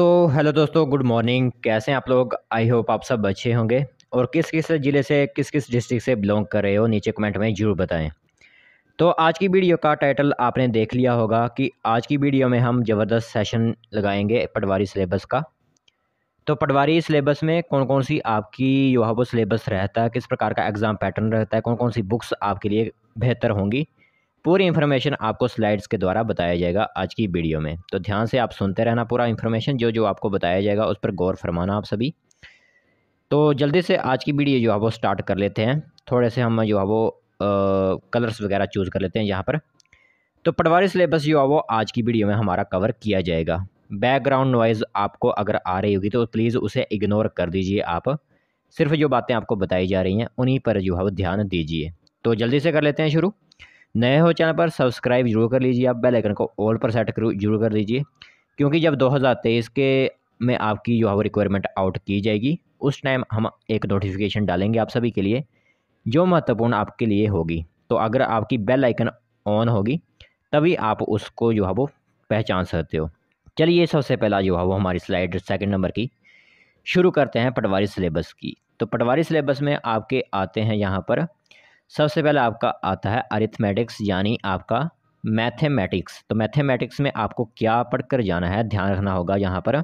तो हेलो दोस्तों good morning कैसे हैं आप लोग आई होप आप सब अच्छे होंगे और किस किस ज़िले से किस किस डिस्ट्रिक्ट से बिलोंग कर रहे हो नीचे कमेंट में ज़रूर बताएं तो आज की वीडियो का टाइटल आपने देख लिया होगा कि आज की वीडियो में हम ज़बरदस्त सेशन लगाएंगे पटवारी सिलेबस का तो पटवारी सिलेबस में कौन कौन सी आपकी जो है वो सिलेबस रहता है किस प्रकार का एग्ज़ाम पैटर्न रहता है कौन कौन सी बुक्स आपके लिए बेहतर होंगी पूरी इन्फॉर्मेशन आपको स्लाइड्स के द्वारा बताया जाएगा आज की वीडियो में तो ध्यान से आप सुनते रहना पूरा इन्फॉर्मेशन जो जो आपको बताया जाएगा उस पर गौर फरमाना आप सभी तो जल्दी से आज की वीडियो जो है वो स्टार्ट कर लेते हैं थोड़े से हम जो है वो कलर्स वगैरह चूज़ कर लेते हैं यहाँ पर तो पटवारी सिलेबस जो है वो आज की वीडियो में हमारा कवर किया जाएगा बैकग्राउंड नॉइज़ आपको अगर आ रही होगी तो प्लीज़ उसे इग्नोर कर दीजिए आप सिर्फ जो बातें आपको बताई जा रही हैं उन्हीं पर जो है वो ध्यान दीजिए तो जल्दी से कर लेते हैं शुरू नए हो चैनल पर सब्सक्राइब जरूर कर लीजिए आप बेल आइकन को ऑल पर सेट जरूर कर दीजिए क्योंकि जब 2023 के में आपकी जो है रिक्वायरमेंट आउट की जाएगी उस टाइम हम एक नोटिफिकेशन डालेंगे आप सभी के लिए जो महत्वपूर्ण आपके लिए होगी तो अगर आपकी बेल आइकन ऑन होगी तभी आप उसको जो है वो पहचान सकते हो चलिए सबसे पहला जो है वो हमारी स्लाइड सेकंड नंबर की शुरू करते हैं पटवारी सिलेबस की तो पटवारी सिलेबस में आपके आते हैं यहाँ पर सबसे पहले आपका आता है अरिथमेटिक्स यानी आपका मैथेमेटिक्स तो मैथेमेटिक्स में आपको क्या पढ़कर जाना है ध्यान रखना होगा यहाँ पर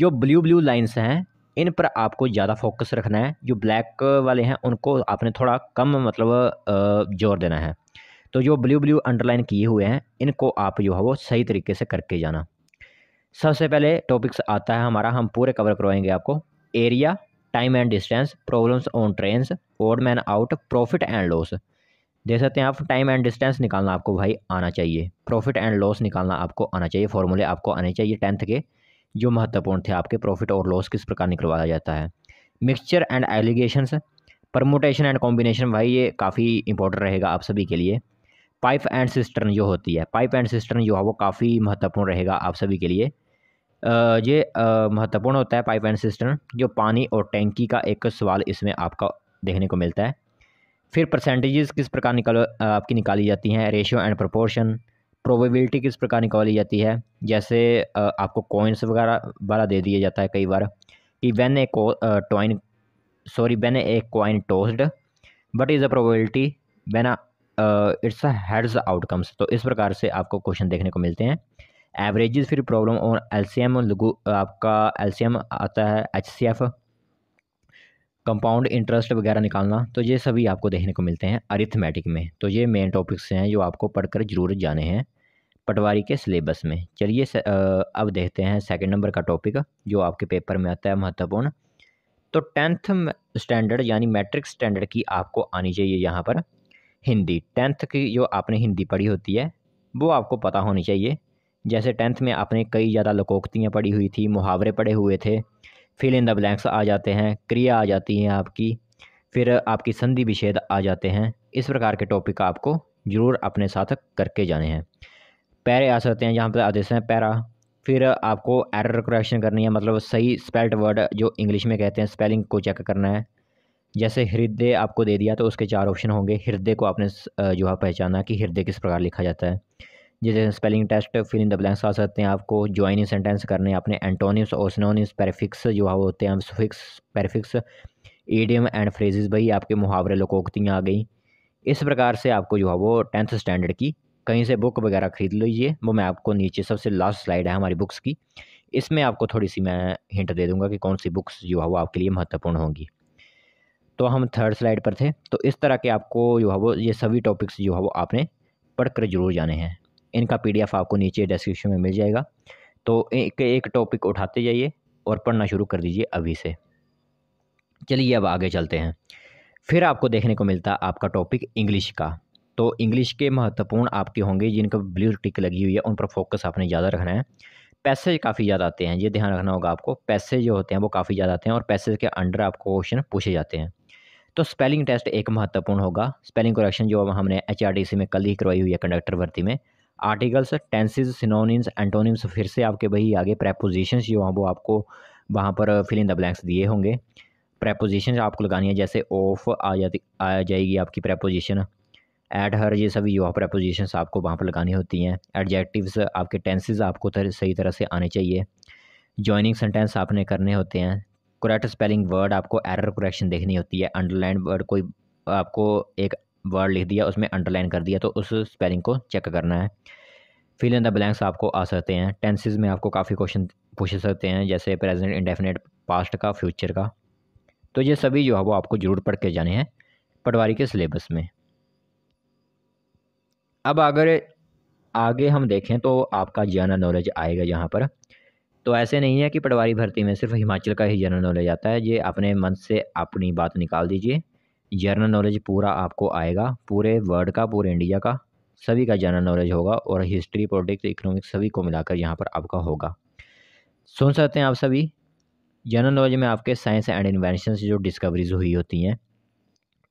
जो ब्लू ब्लू लाइन्स हैं इन पर आपको ज़्यादा फोकस रखना है जो ब्लैक वाले हैं उनको आपने थोड़ा कम मतलब जोर देना है तो जो ब्लू ब्लू अंडरलाइन किए हुए हैं इनको आप जो है वो सही तरीके से करके जाना सबसे पहले टॉपिक्स आता है हमारा हम पूरे कवर करवाएंगे आपको area time and distance problems on train odd man out profit and loss देख सकते हैं आप टाइम एंड डिस्टेंस निकालना आपको भाई आना चाहिए प्रॉफिट एंड लॉस निकालना आपको आना चाहिए फॉर्मूले आपको आने चाहिए टेंथ के जो महत्वपूर्ण थे आपके प्रॉफिट और लॉस किस प्रकार निकलवाया जाता है mixture and alligations permutation and combination भाई ये काफ़ी इंपॉर्टेंट रहेगा आप सभी के लिए पाइप एंड सिस्टर्न जो होती है पाइप एंड सिस्टर्न जो है वो काफ़ी महत्वपूर्ण रहेगा आप सभी के लिए ये महत्वपूर्ण होता है पाइप एंड सिस्टम जो पानी और टैंकी का एक सवाल इसमें आपका देखने को मिलता है फिर परसेंटेजेस किस प्रकार निकल आपकी निकाली जाती हैं रेशियो एंड प्रोपोर्शन प्रोबेबिलिटी किस प्रकार निकाली जाती है जैसे आपको कॉइन्स वगैरह वाला दे दिया जाता है कई बार कि वैन ए टॉइन sorry when a coin tossed but is a probability when it's a heads outcomes तो इस प्रकार से आपको क्वेश्चन देखने को मिलते हैं एवरेजेस फिर प्रॉब्लम और एलसीएम लघु आपका एलसीएम आता है एचसीएफ कंपाउंड इंटरेस्ट वगैरह निकालना तो ये सभी आपको देखने को मिलते हैं अरिथमेटिक में तो ये मेन टॉपिक्स हैं जो आपको पढ़कर ज़रूर जाने हैं पटवारी के सिलेबस में चलिए अब देखते हैं सेकंड नंबर का टॉपिक जो आपके पेपर में आता है महत्वपूर्ण तो टेंथ स्टैंडर्ड यानी मैट्रिक स्टैंडर्ड की आपको आनी चाहिए यहाँ पर हिंदी टेंथ की जो आपने हिंदी पढ़ी होती है वो आपको पता होनी चाहिए जैसे टेंथ में आपने कई ज़्यादा लकोक्तियाँ पढ़ी हुई थी मुहावरे पढ़े हुए थे फिल इन द ब्लैंक्स आ जाते हैं क्रिया आ जाती है आपकी फिर आपकी संधि विषेद आ जाते हैं इस प्रकार के टॉपिक आपको ज़रूर अपने साथ करके जाने हैं पैरे आ सकते हैं जहाँ पर आदेश हैं पैरा फिर आपको एरर करेक्शन करनी है मतलब सही स्पेल्ड वर्ड जो इंग्लिश में कहते हैं स्पेलिंग को चेक करना है जैसे हृदय आपको दे दिया तो उसके चार ऑप्शन होंगे हृदय को आपने जो है पहचाना कि हृदय किस प्रकार लिखा जाता है जैसे spelling test fill in the blanks आ सकते हैं आपको ज्वाइनिंग सेंटेंस करने आपने एंटोनिम्स और सिनोनिम्स पेरिफिक्स जो है होते हैं suffix prefix idiom and phrases भाई आपके मुहावरे लोकोक्तियाँ आ गई इस प्रकार से आपको जो है वो टेंथ स्टैंडर्ड की कहीं से बुक वगैरह ख़रीद लीजिए वो मैं आपको नीचे सबसे लास्ट स्लाइड है हमारी बुक्स की इसमें आपको थोड़ी सी मैं हिंट दे दूंगा कि कौन सी बुक्स जो है वो आपके लिए महत्वपूर्ण होंगी तो हम थर्ड स्लाइड पर थे तो इस तरह के आपको जो है वो ये सभी टॉपिक्स जो है वो आपने पढ़कर जरूर जाने हैं इनका पीडीएफ आपको नीचे डिस्क्रिप्शन में मिल जाएगा तो एक एक टॉपिक उठाते जाइए और पढ़ना शुरू कर दीजिए अभी से चलिए अब आगे चलते हैं फिर आपको देखने को मिलता आपका टॉपिक इंग्लिश का तो इंग्लिश के महत्वपूर्ण आपके होंगे जिनका ब्लू टिक लगी हुई है उन पर फोकस आपने ज़्यादा रखना है पैसेज काफ़ी ज़्यादा आते हैं ये ध्यान रखना होगा आपको पैसे जो होते हैं वो काफ़ी ज़्यादा आते हैं और पैसेज के अंडर आपको क्वेश्चन पूछे जाते हैं तो स्पेलिंग टेस्ट एक महत्वपूर्ण होगा स्पेलिंग करेक्शन जो हमने एच में कल ही करवाई हुई है कंडक्टर भर्ती में आर्टिकल्स टेंसेज सिनोनिम्स एंटोनिम्स फिर से आपके वही आगे प्रेपोजिशंस जो हैं वो आपको वहाँ पर फिल इन द ब्लैंक्स दिए होंगे प्रेपोजिशंस आपको लगानी है जैसे ऑफ आ जाती आ जाएगी आपकी प्रेपोजिशन एट हर ये सभी जो प्रपोजिशन आपको वहाँ पर लगानी होती हैं एडजेक्टिव्स आपके टेंसेज आपको तर, सही तरह से आने चाहिए जॉइनिंग सेंटेंस आपने करने होते हैं करेक्ट स्पेलिंग वर्ड आपको एरर करेक्शन देखनी होती है अंडरलाइन वर्ड कोई आपको एक वर्ड लिख दिया उसमें अंडरलाइन कर दिया तो उस स्पेलिंग को चेक करना है फिल इन द ब्लैंक्स आपको आ सकते हैं टेंसेज में आपको काफ़ी क्वेश्चन पूछ सकते हैं जैसे प्रेजेंट इंडेफिनेट पास्ट का फ्यूचर का तो ये सभी जो है वो आपको ज़रूर पढ़ के जाने हैं पटवारी के सिलेबस में अब अगर आगे हम देखें तो आपका जनरल नॉलेज आएगा यहाँ पर तो ऐसे नहीं है कि पटवारी भर्ती में सिर्फ हिमाचल का ही जनरल नॉलेज आता है ये अपने मन से अपनी बात निकाल दीजिए जनरल नॉलेज पूरा आपको आएगा पूरे वर्ल्ड का पूरे इंडिया का सभी का जनरल नॉलेज होगा और हिस्ट्री पॉलिटिक्स इकोनॉमिक्स सभी को मिलाकर यहाँ पर आपका होगा सुन सकते हैं आप सभी जनरल नॉलेज में आपके साइंस एंड इन्वेंशन जो डिस्कवरीज हुई होती हैं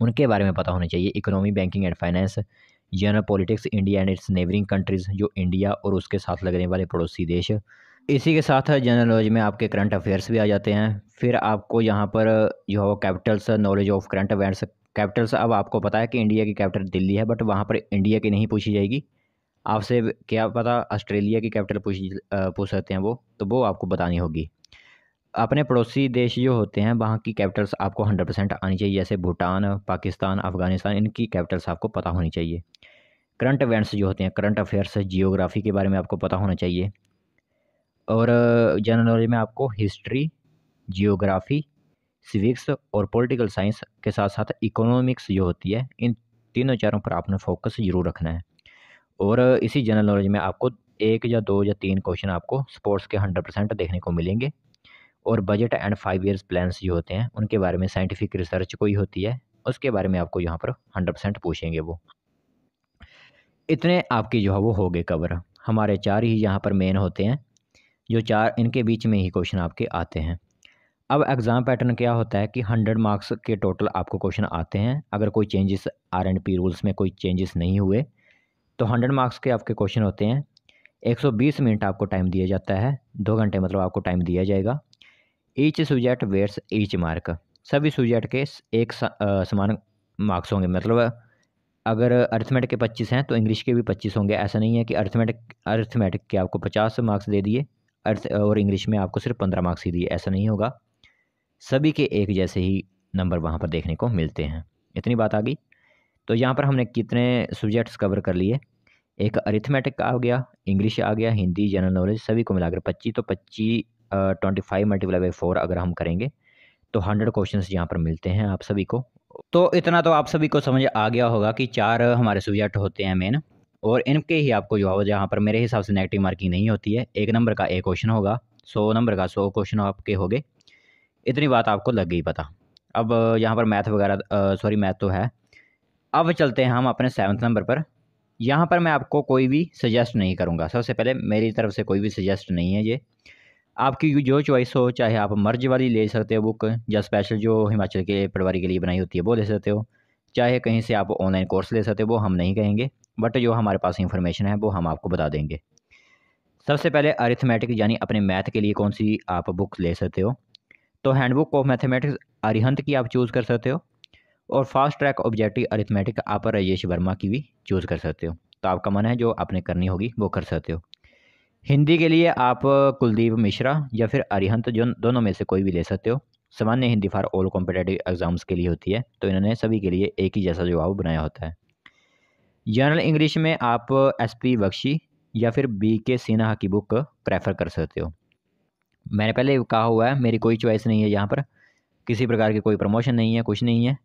उनके बारे में पता होना चाहिए economy banking and finance general politics India and its neighbouring countries जो इंडिया और उसके साथ लगने वाले पड़ोसी देश इसी के साथ है जनरल नॉलेज में आपके करंट अफेयर्स भी आ जाते हैं फिर आपको यहाँ पर जो है capitals knowledge of current affairs capitals अब आपको पता है कि इंडिया की कैपिटल दिल्ली है बट वहाँ पर इंडिया की नहीं पूछी जाएगी आपसे क्या पता ऑस्ट्रेलिया की कैपिटल पूछ पूछ सकते हैं वो तो वो आपको बतानी होगी अपने पड़ोसी देश जो होते हैं वहाँ की कैपिटल्स आपको हंड्रेड परसेंट आनी चाहिए जैसे भूटान पाकिस्तान अफगानिस्तान इनकी कैपिटल्स आपको पता होनी चाहिए करंट अवेयर्स जो होते हैं करंट अफेयर्स जियोग्राफी के बारे में आपको पता होना चाहिए और जनरल नॉलेज में आपको हिस्ट्री जियोग्राफ़ी सिविक्स और पॉलिटिकल साइंस के साथ साथ इकोनॉमिक्स जो होती है इन तीनों चारों पर आपने फोकस ज़रूर रखना है और इसी जनरल नॉलेज में आपको एक या दो या तीन क्वेश्चन आपको स्पोर्ट्स के हंड्रेड परसेंट देखने को मिलेंगे और budget and five years plans जो होते हैं उनके बारे में साइंटिफिक रिसर्च कोई होती है उसके बारे में आपको यहाँ पर हंड्रेड परसेंट पूछेंगे वो इतने आपके जो है वो हो गए कवर हमारे चार ही यहाँ पर मेन होते हैं जो चार इनके बीच में ही क्वेश्चन आपके आते हैं अब एग्ज़ाम पैटर्न क्या होता है कि हंड्रेड मार्क्स के टोटल आपको क्वेश्चन आते हैं अगर कोई changes R and P rules में कोई चेंजेस नहीं हुए तो हंड्रेड मार्क्स के आपके क्वेश्चन होते हैं एक सौ बीस मिनट आपको टाइम दिया जाता है दो घंटे मतलब आपको टाइम दिया जाएगा each subject where's each mark सभी सब्जेक्ट के एक समान मार्क्स होंगे मतलब अगर अर्थमेटिक के पच्चीस हैं तो इंग्लिश के भी पच्चीस होंगे ऐसा नहीं है कि अर्थमेटिक अर्थमेटिक के आपको पचास मार्क्स दे दिए अर्थ और इंग्लिश में आपको सिर्फ पंद्रह मार्क्स ही दिए ऐसा नहीं होगा सभी के एक जैसे ही नंबर वहाँ पर देखने को मिलते हैं इतनी बात आ गई तो यहाँ पर हमने कितने सब्जेक्ट्स कवर कर लिए एक अरिथमेटिक आ गया इंग्लिश आ गया हिंदी जनरल नॉलेज सभी को मिलाकर पच्चीस तो पच्चीस twenty five multiply by four अगर हम करेंगे तो हंड्रेड क्वेश्चन यहाँ पर मिलते हैं आप सभी को तो इतना तो आप सभी को समझ आ गया होगा कि चार हमारे सब्जेक्ट होते हैं मेन और इनके ही आपको जो है यहाँ पर मेरे हिसाब से नेगेटिव मार्किंग नहीं होती है एक नंबर का एक क्वेश्चन होगा सौ नंबर का सौ क्वेश्चन आपके गए इतनी बात आपको लग गई पता अब यहाँ पर मैथ वगैरह सॉरी मैथ तो है अब चलते हैं हम अपने सेवन्थ नंबर पर यहाँ पर मैं आपको कोई भी सजेस्ट नहीं करूँगा सबसे पहले मेरी तरफ से कोई भी सजेस्ट नहीं है ये आपकी जो चॉइस हो चाहे आप मर्ज वाली ले सकते हो बुक या स्पेशल जो हिमाचल के पटवारी के लिए बनाई होती है वो ले सकते हो चाहे कहीं से आप ऑनलाइन कोर्स ले सकते हो वो हम नहीं कहेंगे बट जो हमारे पास इंफॉर्मेशन है वो हम आपको बता देंगे सबसे पहले अरिथमेटिक यानी अपने मैथ के लिए कौन सी आप बुक ले सकते हो तो हैंडबुक ऑफ मैथमेटिक्स अरिहंत की आप चूज़ कर सकते हो और फास्ट ट्रैक ऑब्जेक्टिव अरिथमेटिक आप राजेश वर्मा की भी चूज़ कर सकते हो तो आपका मन है जो आपने करनी होगी वो कर सकते हो हिंदी के लिए आप कुलदीप मिश्रा या फिर अरिहंत जो दोनों में से कोई भी ले सकते हो सामान्य Hindi for all competitive exams के लिए होती है तो इन्होंने सभी के लिए एक ही जैसा जवाब बनाया होता है जनरल इंग्लिश में आप एस पी बख्शी या फिर बी के सिन्हा की बुक प्रेफर कर सकते हो मैंने पहले कहा हुआ है मेरी कोई चॉइस नहीं है यहाँ पर किसी प्रकार की कोई प्रमोशन नहीं है कुछ नहीं है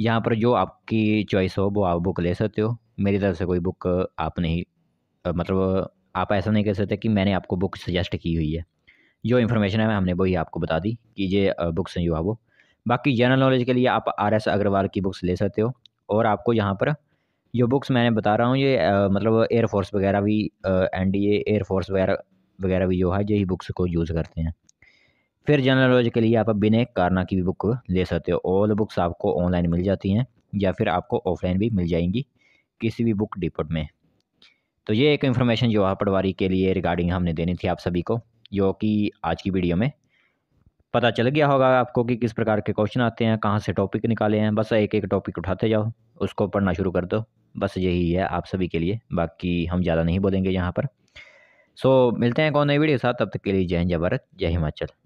यहाँ पर जो आपकी चॉइस हो वो आप बुक ले सकते हो मेरी तरफ से कोई बुक आप नहीं मतलब आप ऐसा नहीं कह सकते कि मैंने आपको बुक सजेस्ट की हुई है जो इन्फॉर्मेशन है हमने वही आपको बता दी कि ये बुक्स हैं जो आप वो बाकी जनरल नॉलेज के लिए आप आर एस अग्रवाल की बुक्स ले सकते हो और आपको यहाँ पर ये बुक्स मैंने बता रहा हूँ ये आ, मतलब एयरफोर्स वगैरह भी एन डी एयरफोर्स वगैरह वगैरह भी जो है यही बुक्स को यूज़ करते हैं फिर जनरल नॉलेज के लिए आप बिने कारना की भी बुक ले सकते हो ऑल बुक्स आपको ऑनलाइन मिल जाती हैं या फिर आपको ऑफलाइन भी मिल जाएंगी किसी भी बुक डिपोट में तो ये एक इन्फॉर्मेशन जो है पटवारी के लिए रिगार्डिंग हमने देनी थी आप सभी को जो कि आज की वीडियो में पता चल गया होगा आपको कि किस प्रकार के क्वेश्चन आते हैं कहाँ से टॉपिक निकाले हैं बस एक एक टॉपिक उठाते जाओ उसको पढ़ना शुरू कर दो बस यही है आप सभी के लिए बाकी हम ज़्यादा नहीं बोलेंगे यहाँ पर सो मिलते हैं कौन नई वीडियो के साथ तब तक के लिए जय हिंद जय भारत जय हिमाचल